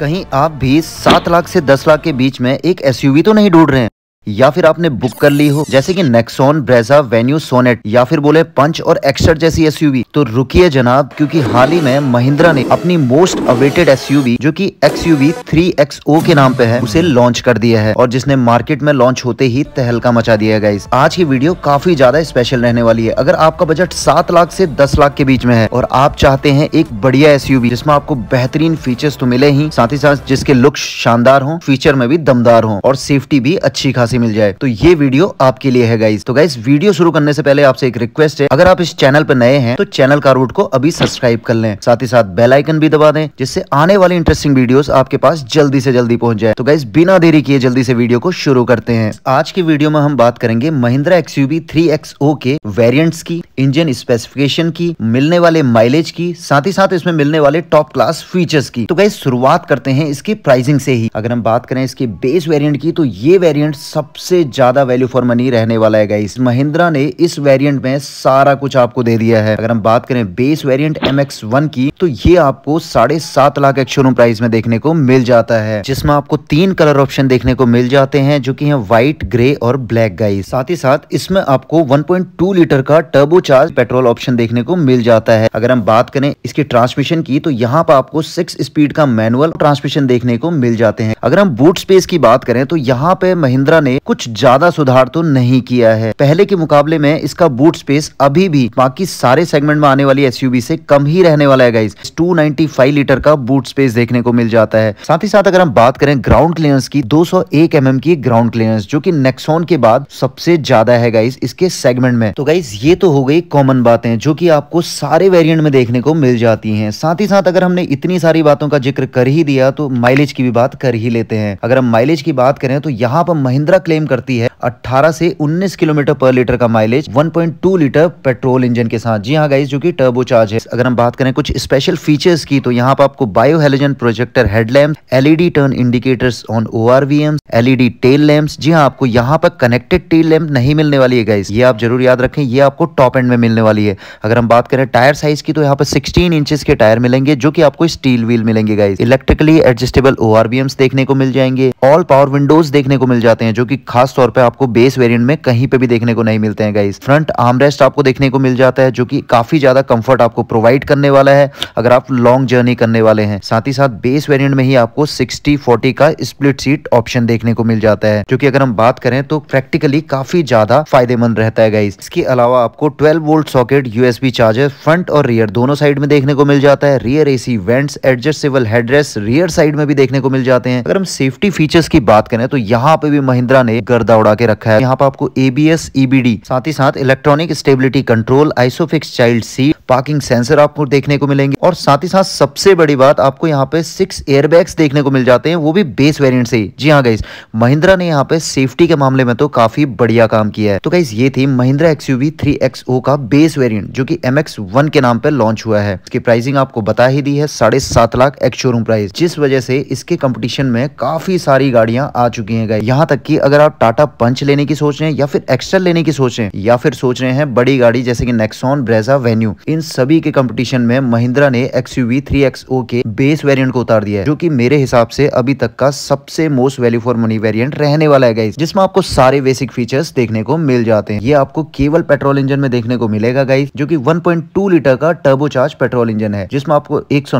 कहीं आप भी सात लाख से दस लाख के बीच में एक एसयूवी तो नहीं ढूंढ रहे हैं या फिर आपने बुक कर ली हो जैसे कि नेक्सोन ब्रेजा वेन्यू सोनेट या फिर बोले पंच और एक्सर जैसी एसयूवी तो रुकिए जनाब क्योंकि हाल ही में महिंद्रा ने अपनी मोस्ट अवेटेड एसयूवी जो कि एक्सयूवी 3XO के नाम पे है उसे लॉन्च कर दिया है और जिसने मार्केट में लॉन्च होते ही तहलका मचा दिया गया आज की वीडियो काफी ज्यादा स्पेशल रहने वाली है अगर आपका बजट सात लाख ऐसी दस लाख के बीच में है और आप चाहते है एक बढ़िया एस जिसमें आपको बेहतरीन फीचर तो मिले ही साथ ही साथ जिसके लुक्स शानदार हो फीचर में भी दमदार हो और सेफ्टी भी अच्छी खासी से मिल जाए तो ये वीडियो आपके लिए है गाइस तो गाइस वीडियो शुरू करने से पहले आपसे एक रिक्वेस्ट है अगर आप इस चैनल पर नए हैं तो चैनल का रूट को अभी सब्सक्राइब कर लें साथ ही साथ बेल आइकन भी दबा दें जिससे आने वाले इंटरेस्टिंग वीडियो आपके पास जल्दी से जल्दी पहुंच जाए तो गाइस बिना देरी किए जल्दी से वीडियो को शुरू करते हैं आज की वीडियो में हम बात करेंगे महिंद्रा एक्सयूवी थ्री के वेरियंट्स की इंजन स्पेसिफिकेशन की मिलने वाले माइलेज की साथ ही साथ इसमें मिलने वाले टॉप क्लास फीचर्स की तो गाइस शुरुआत करते हैं इसकी प्राइसिंग से ही अगर हम बात करें इसके बेस वेरियंट की तो ये वेरियंट सबसे ज़्यादा वैल्यू फॉर मनी रहने वाला है गाइस महिंद्रा ने इस वेरिएंट में सारा कुछ आपको दे दिया है अगर हम बात करें बेस वेरिएंट MX1 की तो ये आपको साढ़े सात लाख एक्शो प्राइस में देखने को मिल जाता है जिसमें आपको तीन कलर ऑप्शन देखने को मिल जाते हैं जो की है व्हाइट ग्रे और ब्लैक गाइस साथ ही साथ इसमें आपको वन लीटर का टर्बो चार्ज पेट्रोल ऑप्शन देखने को मिल जाता है अगर हम बात करें इसकी ट्रांसमिशन की तो यहाँ पर आपको सिक्स स्पीड का मैनुअल ट्रांसमिशन देखने को मिल जाते हैं अगर हम बूट स्पेस की बात करें तो यहाँ पे महिंद्रा ने कुछ ज्यादा सुधार तो नहीं किया है पहले के मुकाबले में इसका बूट स्पेस अभी भी बाकी सारे सेगमेंट में आने वाली एसयूवी से कम ही रहने वाला है गाइस 295 लीटर का बूट स्पेस देखने को मिल जाता है साथ ही साथ अगर हम बात करें ग्राउंड क्लियरेंस की 201 एमएम mm की ग्राउंड क्लियरेंस जो कि नेक्सोन के बाद सबसे ज्यादा है गाइस इसके सेगमेंट में तो गाइस ये तो हो गई कॉमन बातें जो कि आपको सारे वेरिएंट में देखने को मिल जाती हैं साथ ही साथ अगर हमने इतनी सारी बातों का जिक्र कर ही दिया तो माइलेज की भी बात कर ही लेते हैं अगर हम माइलेज की बात करें तो यहाँ पर महिंद्रा क्लेम करती है 18 से 19 किलोमीटर पर लीटर का माइलेज 1.2 लीटर पेट्रोल इंजन के साथ जी हाँ गाइज जो कि टर्बो चार्ज है अगर हम बात करें कुछ स्पेशल फीचर्स की तो यहाँ पर आपको bio halogen projector headlamp LED turn indicators on O R LED tail lamp जी हाँ आपको यहाँ पर कनेक्टेड टेल लैम्प नहीं मिलने वाली है गाइज ये आप जरूर याद रखें ये आपको टॉप एंड में मिलने वाली है अगर हम बात करें टायर साइज की तो यहाँ पर सिक्सटीन इंचेस के टायर मिलेंगे जो कि आपको स्टील व्हील मिलेंगे गाइज इलेक्ट्रिकली एडजस्टेबल ओ देखने को मिल जाएंगे ऑल पावर विंडोज देखने को मिल जाते हैं जो की खासतौर पर आपको बेस वेरियंट में कहीं पे भी देखने को नहीं मिलते हैं गाइज फ्रंट आर्मरेस्ट आपको देखने को मिल जाता है जो की काफी ज्यादा कंफर्ट आपको प्रोवाइड करने वाला है अगर आप लॉन्ग जर्नी करने वाले हैं साथ ही साथ बेस वेरियंट में ही आपको सिक्सटी फोर्टी का स्प्लिट सीट ऑप्शन देखने को मिल जाता है जो की अगर हम बात करें तो प्रैक्टिकली काफी ज्यादा फायदेमंद रहता है गाइज इसके अलावा आपको twelve volt socket USB charger front और रियर दोनों साइड में देखने को मिल जाता है rear AC vents adjustable headrest rear side में भी देखने को मिल जाते हैं अगर हम सेफ्टी फीचर्स की बात करें तो यहाँ पे भी महिंद्रा ने गर्दा उड़ा के रखा है यहाँ पर आपको एबीएस ईबीडी e साथ ही साथ electronic stability control isofix child seat parking sensor आपको देखने को मिलेंगे और साथ ही साथ सबसे बड़ी बात आपको यहाँ पे सिक्स एयरबैग्स देखने को मिल जाते हैं वो भी बेस वेरियंट से जी हाँ गाइस महिंद्रा ने यहाँ पे सेफ्टी के मामले में तो काफी बढ़िया काम किया है तो गाइस ये थी महिंद्रा एक्सयूवी थ्री का बेस वेरियंट जो की एम के नाम पर लॉन्च हुआ है इसकी प्राइसिंग आपको बता ही दी है साढ़े लाख एक्सोरूम शोरूम प्राइस जिस वजह से इसके कंपटीशन में काफी सारी गाड़ियां आ चुकी हैं गाइस यहाँ तक कि अगर आप टाटा पंच लेने की सोच रहे हैं या फिर एक्स्ट्रा लेने की सोच रहे हैं या फिर सोच रहे हैं बड़ी गाड़ी जैसे कि नेक्सॉन ब्रेजा वेन्यू इन इन सभी के कंपटीशन में महिंद्रा ने एक्स यू के बेस वेरियंट को उतार दिया है जो की मेरे हिसाब से अभी तक का सबसे most value for money variant रहने वाला है जिसमें आपको सारे बेसिक फीचर्स देखने को मिल जाते हैं ये आपको केवल पेट्रोल इंजन में देखने को मिलेगा गाइस जो की वन लीटर का चार्ज पेट्रोल इंजन है जिसमें आपको एक सौ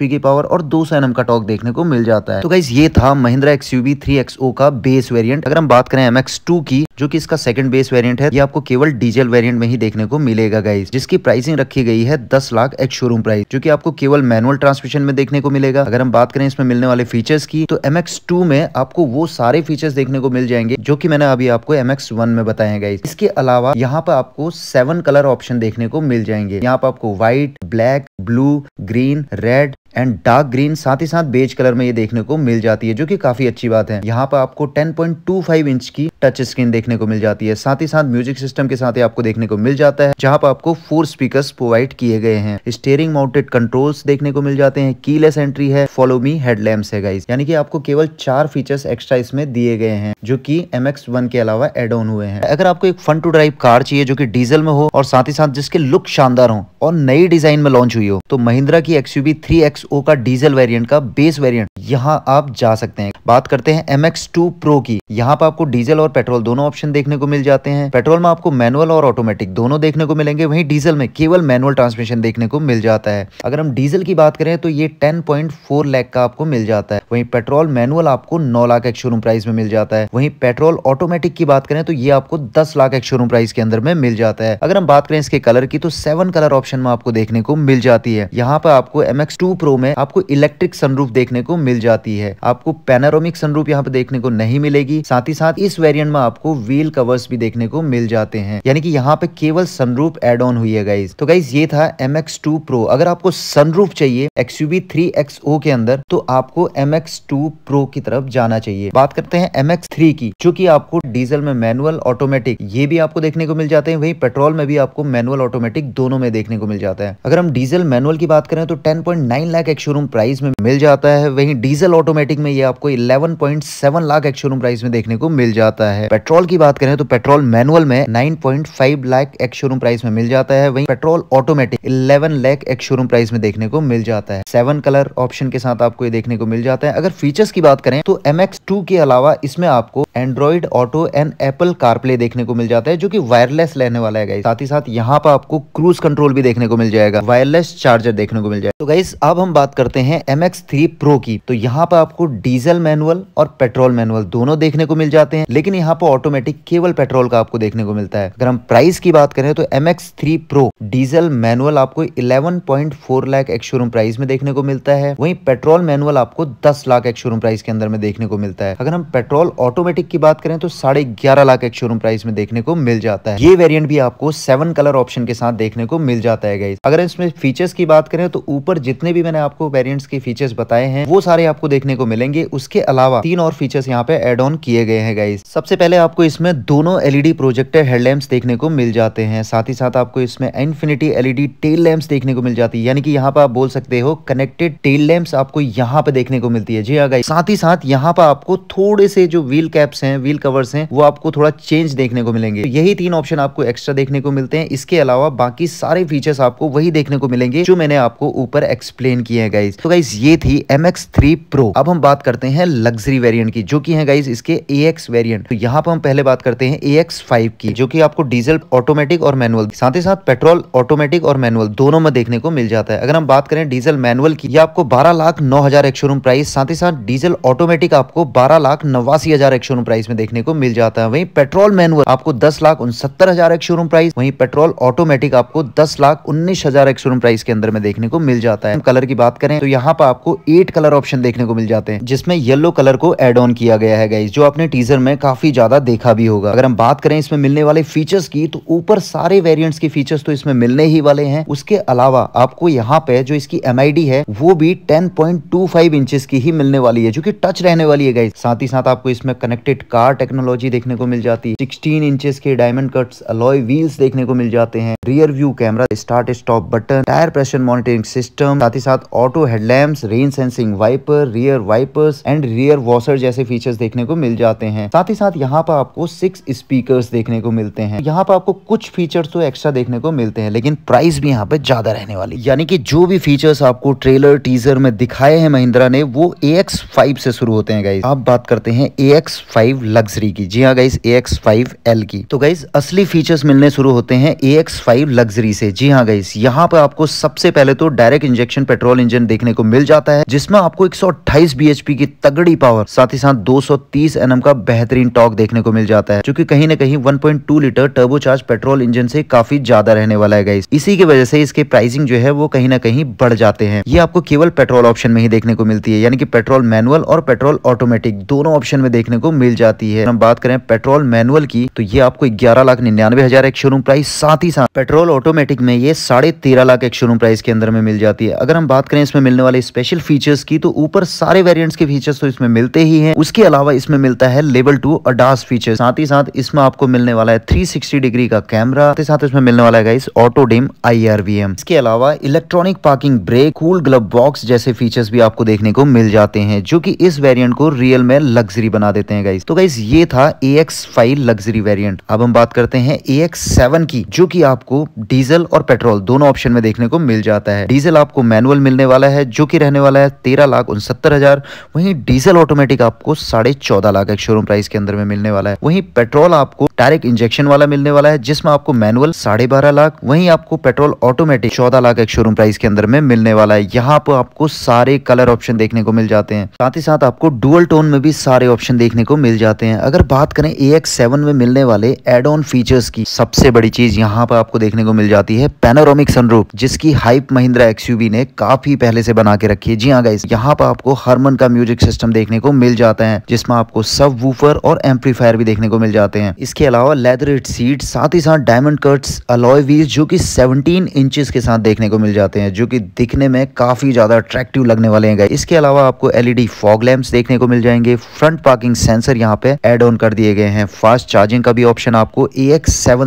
की पावर और दो सौ का टॉक देखने को मिल जाता है तो गाइस ये था महिंद्रा एक्स 3XO का बेस वेरियंट अगर हम बात करें MX2 की जो की इसका सेकंड बेस वेरियंट है ये आपको केवल डीजल वेरियंट में ही देखने को मिलेगा गाइस जिसकी प्राइसिंग रखी रखी गई है दस लाख एक्स शोरूम प्राइस जो की आपको केवल मैनुअल ट्रांसमिशन में देखने को मिलेगा अगर हम बात करें इसमें मिलने वाले फीचर्स की तो एम एक्स में आपको वो सारे फीचर्स देखने को मिल जाएंगे जो की मैंने अभी आपको एम में बताया गया इसके अलावा यहाँ पर आपको सेवन कलर ऑप्शन देखने को मिल जाएंगे यहाँ पर आपको white black blue green red and dark green साथ ही साथ बेज कलर में ये देखने को मिल जाती है जो कि काफी अच्छी बात है यहाँ पर आपको 10.25 इंच की टच स्क्रीन देखने को मिल जाती है साथ ही साथ म्यूजिक सिस्टम के साथ आपको देखने को मिल जाता है जहां पर आपको फोर स्पीकर्स प्रोवाइड किए गए हैं स्टेयरिंग माउंटेड कंट्रोल्स देखने को मिल जाते हैं कीलेस एंट्री है फॉलो मी हेडलैम्स है गाइस यानी कि आपको केवल चार फीचर्स एक्स्ट्रा इसमें दिए गए हैं जो की एम के अलावा एड ऑन हुए हैं अगर आपको एक फन टू ड्राइव कार चाहिए जो की डीजल में हो और साथ ही साथ जिसके लुक शानदार हो और नई डिजाइन में लॉन्च हुई हो तो महिंद्रा की एक्सयूवी थ्री का डीजल वेरियंट का बेस वेरियंट यहाँ आप जा सकते हैं बात करते हैं एम एक्स टू प्रो की यहाँ पर आपको डीजल और पेट्रोल दोनों ऑप्शन देखने को मिल जाते हैं पेट्रोल में आपको मैनुअल और ऑटोमेटिक दोनों देखने को मिलेंगे वहीं डीजल में केवल मैनुअल ट्रांसमिशन देखने को मिल जाता है अगर हम डीजल की बात करें तो ये टेन पॉइंट फोर लैख का आपको मिल जाता है वहीं पेट्रोल मैनुअल आपको नौ लाख एक शोरूम प्राइस में मिल जाता है वहीं पेट्रोल ऑटोमेटिक की बात करें तो ये आपको दस लाख एक शोरूम प्राइस के अंदर में मिल जाता है अगर हम बात करें इसके कलर की तो सेवन कलर ऑप्शन में आपको देखने को मिल जाती है यहाँ पर आपको एम एक्स में आपको इलेक्ट्रिक सनरूफ देखने को मिल जाती है आपको पेनारोमिक सनरूफ यहाँ पे देखने को नहीं मिलेगी साथ ही साथ इस वेरियंट वेरिएंट में आपको व्हील कवर्स भी देखने को मिल जाते हैं यानी कि यहाँ पे केवल सनरूफ एड ऑन हुई है गाइज तो गाइज ये था एम एक्स टू प्रो अगर आपको सनरूफ चाहिए एक्सयूबी थ्री एक्स ओ के अंदर तो आपको एम एक्स टू प्रो की तरफ जाना चाहिए बात करते हैं एम एक्स थ्री की जो की आपको डीजल में मैनुअल ऑटोमेटिक ये भी आपको देखने को मिल जाते हैं वही पेट्रोल में भी आपको मैनुअल ऑटोमेटिक दोनों में देखने को मिल जाता है अगर हम डीजल मैनुअल की बात करें तो ten point nine lakh ex showroom price में मिल जाता है वहीं डीजल ऑटोमेटिक में ये आपको eleven point seven lakh ex showroom price में देखने को मिल जाता है है पेट्रोल की बात करें तो पेट्रोल मैनुअल में 9.5 लाख एक्स शोरूम प्राइस में मिल जाता है वहीं petrol automatic 11 lakh ex showroom price में देखने को मिल जाता है सेवन कलर ऑप्शन के साथ आपको ये देखने को मिल जाता है अगर फीचर्स की बात करें तो एम के अलावा इसमें आपको Android auto and Apple CarPlay देखने को मिल जाता है जो कि वायरलेस रहने वाला है साथ ही साथ यहाँ पर आपको क्रूज कंट्रोल भी देखने को मिल जाएगा वायरलेस चार्जर देखने को मिल जाएगा तो गाइस अब हम बात करते हैं एम एक्स थ्री प्रो की तो यहाँ पर आपको डीजल मैनुअल और पेट्रोल मैनुअल दोनों देखने को मिल जाते हैं लेकिन यहाँ पर ऑटोमेटिक केवल पेट्रोल का आपको देखने को मिलता है अगर हम प्राइस की बात करें तो M X three pro diesel manual आपको eleven point four lakh ex showroom showroom price में देखने को मिलता है वहीं पेट्रोल मैनुअल आपको दस लाख एक्शोरूम शोरूम प्राइस के अंदर में देखने को मिलता है अगर हम पेट्रोल ऑटोमेटिक स्पेसिफिक की बात करें तो साढ़े ग्यारह लाख एक शोरूम प्राइस में देखने को मिल जाता है ये वेरिएंट भी आपको सेवन कलर ऑप्शन के साथ देखने को मिल जाता है गाइस अगर इसमें फीचर्स की बात करें तो ऊपर जितने भी मैंने आपको वेरियंट्स के फीचर्स बताए हैं वो सारे आपको देखने को मिलेंगे उसके अलावा तीन और फीचर्स यहाँ पे एड ऑन किए गए हैं गाइस सबसे पहले आपको इसमें दोनों एलईडी प्रोजेक्टर हेडलैम्प देखने को मिल जाते हैं साथ ही साथ आपको इसमें इन्फिनिटी एलईडी टेल लैम्प देखने को मिल जाती है यानी कि यहाँ पर आप बोल सकते हो कनेक्टेड टेल लैम्प आपको यहाँ पे देखने को मिलती है जी हाँ गाइस साथ ही साथ यहाँ पर आपको थोड़े से जो व्हील कैप स्ट्रैप्स हैं व्हील कवर्स हैं वो आपको थोड़ा चेंज देखने को मिलेंगे तो यही तीन ऑप्शन आपको एक्स्ट्रा देखने को मिलते हैं इसके अलावा बाकी सारे फीचर्स आपको वही देखने को मिलेंगे जो मैंने आपको ऊपर एक्सप्लेन किए हैं गाइज तो गाइज ये थी एम एक्स थ्री प्रो अब हम बात करते हैं लग्जरी वेरियंट की जो की है गाइज इसके ए एक्स वेरियंट तो यहाँ पर हम पहले बात करते हैं ए एक्स फाइव की जो की आपको डीजल ऑटोमेटिक और मैनुअल साथ ही साथ पेट्रोल ऑटोमेटिक और मैनुअल दोनों में देखने को मिल जाता है अगर हम बात करें डीजल मैनुअल की ये आपको बारह लाख नौ हजार एक्शोरूम प्राइस साथ ही साथ डीजल ऑटोमेटिक आपको बारह लाख नवासी हजार एक शोरूम प्राइस में देखने को मिल जाता है वहीं पेट्रोल मैनुअल आपको दस लाख उनसत्तर हजार एक शोरूम प्राइस वहीं पेट्रोल ऑटोमेटिक आपको दस लाख उन्नीस हजार एक शोरूम प्राइस के अंदर में देखने को मिल जाता है कलर की बात करें तो यहाँ पर आपको एट कलर ऑप्शन देखने को मिल जाते हैं जिसमें येलो कलर को एड ऑन किया गया है गाइस जो आपने टीजर में काफी ज्यादा देखा भी होगा अगर हम बात करें इसमें मिलने वाले फीचर्स की तो ऊपर सारे वेरियंट्स के फीचर्स तो इसमें मिलने ही वाले हैं उसके अलावा आपको यहाँ पे जो इसकी एम है वो भी टेन पॉइंट की ही मिलने वाली है जो की टच रहने वाली है गाइस साथ ही साथ आपको इसमें कनेक्टेड फिट कार टेक्नोलॉजी देखने को मिल जाती है सिक्सटीन इंचेस के डायमंड कट्स अलॉय व्हील्स देखने को मिल जाते हैं rear view camera start stop button tyre pressure monitoring system साथ ही साथ auto headlamp rain sensing wiper rear wipers and rear washer जैसे फीचर्स देखने को मिल जाते हैं साथ ही साथ यहाँ पर आपको सिक्स स्पीकर देखने को मिलते हैं यहाँ पर आपको कुछ फीचर्स तो एक्स्ट्रा देखने को मिलते हैं लेकिन प्राइस भी यहाँ पे ज्यादा रहने वाली यानी कि जो भी फीचर्स आपको ट्रेलर टीजर में दिखाए हैं महिंद्रा ने वो ए से शुरू होते हैं गाइज आप बात करते हैं A X five five luxury की जी हाँ guys A X five L की तो गाइस असली फीचर्स मिलने शुरू होते हैं ए एक्स फाइव लग्जरी से जी हाँ गाइस यहाँ पर आपको सबसे पहले तो डायरेक्ट इंजेक्शन पेट्रोल इंजन देखने को मिल जाता है जिसमें आपको एक सौ एच बीएचपी की तगड़ी पावर साथ ही साथ दो सौ एन एनएम का बेहतरीन टॉक देखने को मिल जाता है जो की कहीं ना कहीं one point two litre turbocharge petrol engine से काफी ज्यादा रहने वाला है गाइस इसी की वजह से इसके प्राइसिंग जो है वो कहीं ना कहीं बढ़ जाते हैं ये आपको केवल पेट्रोल ऑप्शन में ही देखने को मिलती है यानी कि पेट्रोल मैनुअल और पेट्रोल ऑटोमेटिक दोनों ऑप्शन में देखने को मिल मिल जाती है हम बात करें पेट्रोल मैनुअल की तो ये आपको ग्यारह लाख निन्यानवे हजार एक शोरूम प्राइस साथ ही साथ पेट्रोल ऑटोमेटिक में ये साढ़े तेरह लाख एक शोरूम प्राइस के अंदर में मिल जाती है अगर हम बात करें इसमें मिलने वाले स्पेशल फीचर्स की तो ऊपर सारे वेरियंट्स के फीचर्स तो इसमें मिलते ही है उसके अलावा इसमें मिलता है लेवल टू अडास फीचर साथ ही साथ इसमें आपको मिलने वाला है थ्री डिग्री का कैमरा साथ ही साथ इसमें मिलने वाला है ऑटो डिम आई इसके अलावा electronic parking brake cool glove box जैसे फीचर्स भी आपको देखने को मिल जाते हैं जो कि इस वेरिएंट को रियल में लग्जरी बना देते हैं गाइस तो गाइस ये था A X five luxury variant अब हम बात करते हैं ए एक्स सेवन की जो की आपको डीजल और पेट्रोल दोनों ऑप्शन में देखने को मिल जाता है डीजल आपको मैनुअल मिलने वाला है जो की रहने वाला है तेरह लाख उनसत्तर हजार वही डीजल ऑटोमेटिक आपको साढ़े चौदह लाख एक शोरूम प्राइस के अंदर में मिलने वाला है वही पेट्रोल आपको डायरेक्ट इंजेक्शन वाला मिलने वाला है जिसमें आपको मैनुअल साढ़े बारह लाख वहीं आपको पेट्रोल ऑटोमेटिक चौदह लाख एक शोरूम प्राइस के अंदर में मिलने वाला है यहाँ पर आपको सारे कलर ऑप्शन देखने को मिल जाते हैं साथ ही साथ आपको डुअल टोन में भी सारे ऑप्शन देखने को मिल जाते हैं अगर बात करें ए में मिलने वाले एड ऑन फीचर्स की सबसे बड़ी चीज यहाँ पर आपको देखने को मिल जाती है पेनोरोमिक सनरूफ जिसकी हाइप महिंद्रा एक्सयूवी ने काफी पहले से बना के रखी है जी हाँ यहाँ पर आपको हारमन का म्यूजिक सिस्टम देखने को मिल जाता है जिसमें आपको सब वूफर और एम्पलीफायर भी देखने को मिल जाते हैं इसके अलावा लेदर सीट साथ ही साथ डायमंड कट्स अलॉय व्हील्स जो कि 17 इंचेस के साथ देखने को मिल जाते हैं जो कि दिखने में काफ़ी ज़्यादा अट्रैक्टिव लगने वाले हैं इसके अलावा आपको एलईडी फॉग लैम्प्स देखने को मिल जाएंगे फ्रंट पार्किंग सेंसर यहाँ पे एड ऑन कर दिए गए हैं फास्ट चार्जिंग का भी ऑप्शन आपको ए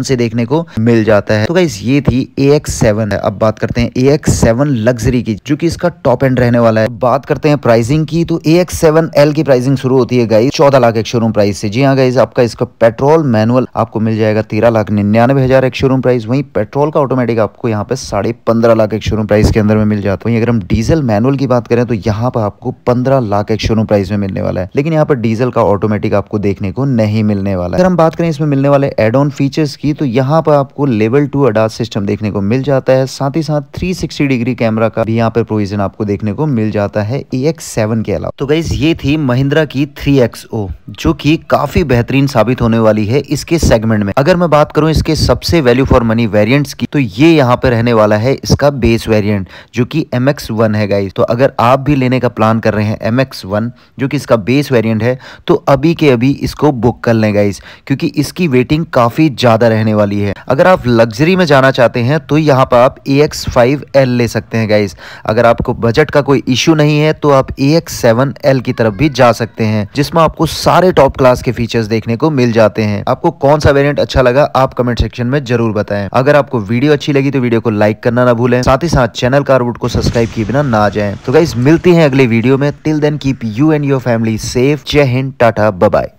से देखने को मिल जाता है तो गाइस ये थी ए है अब बात करते हैं ए लग्जरी की जो की इसका टॉप एंड रहने वाला है बात करते हैं प्राइसिंग की तो ए की प्राइसिंग शुरू होती है गाइस चौदह लाख एक शोरूम प्राइस से जी हाँ गाइज आपका इसका पेट्रोल मैन मैनुअल आपको मिल जाएगा तेरह लाख निन्यानवे हजार एक शोरूम प्राइस वहीं पेट्रोल का ऑटोमेटिक आपको यहाँ पे साढ़े पंद्रह लाख एक शोरूम प्राइस के अंदर में मिल जाता है वहीं अगर हम डीजल मैनुअल की बात करें तो यहाँ पर आपको पंद्रह लाख एक शोरूम प्राइस में मिलने वाला है लेकिन यहाँ पर डीजल का ऑटोमेटिक आपको देखने को नहीं मिलने वाला अगर हम बात करें इसमें मिलने वाले एड ऑन फीचर्स की तो यहाँ पर आपको लेवल टू अडास सिस्टम देखने को मिल जाता है साथ ही साथ थ्री डिग्री कैमरा का भी यहाँ पर प्रोविजन आपको देखने को मिल जाता है ए के अलावा तो गाइज ये थी महिंद्रा की थ्री जो की काफी बेहतरीन साबित होने वाली है इसके सेगमेंट में अगर मैं बात करूं इसके सबसे वैल्यू फॉर मनी वेरियंट्स की तो ये यहाँ पर रहने वाला है इसका बेस वेरियंट जो कि एम है गाइज तो अगर आप भी लेने का प्लान कर रहे हैं एम जो कि इसका बेस वेरियंट है तो अभी के अभी इसको बुक कर लें गाइज क्योंकि इसकी वेटिंग काफ़ी ज़्यादा रहने वाली है अगर आप लग्जरी में जाना चाहते हैं तो यहाँ पर आप ए एक्स फाइव एल ले सकते हैं गाइज अगर आपको बजट का कोई इश्यू नहीं है तो आप ए एक्स सेवन एल की तरफ भी जा सकते हैं जिसमें आपको सारे टॉप क्लास के फीचर्स देखने को मिल जाते हैं आपको आपको कौन सा वेरियंट अच्छा लगा आप कमेंट सेक्शन में जरूर बताएं अगर आपको वीडियो अच्छी लगी तो वीडियो को लाइक करना ना भूलें साथ ही साथ चैनल कारवुड को सब्सक्राइब किए बिना ना जाए तो गाइज मिलती है अगले वीडियो में till then keep you and your family safe जय हिंद टाटा बबाई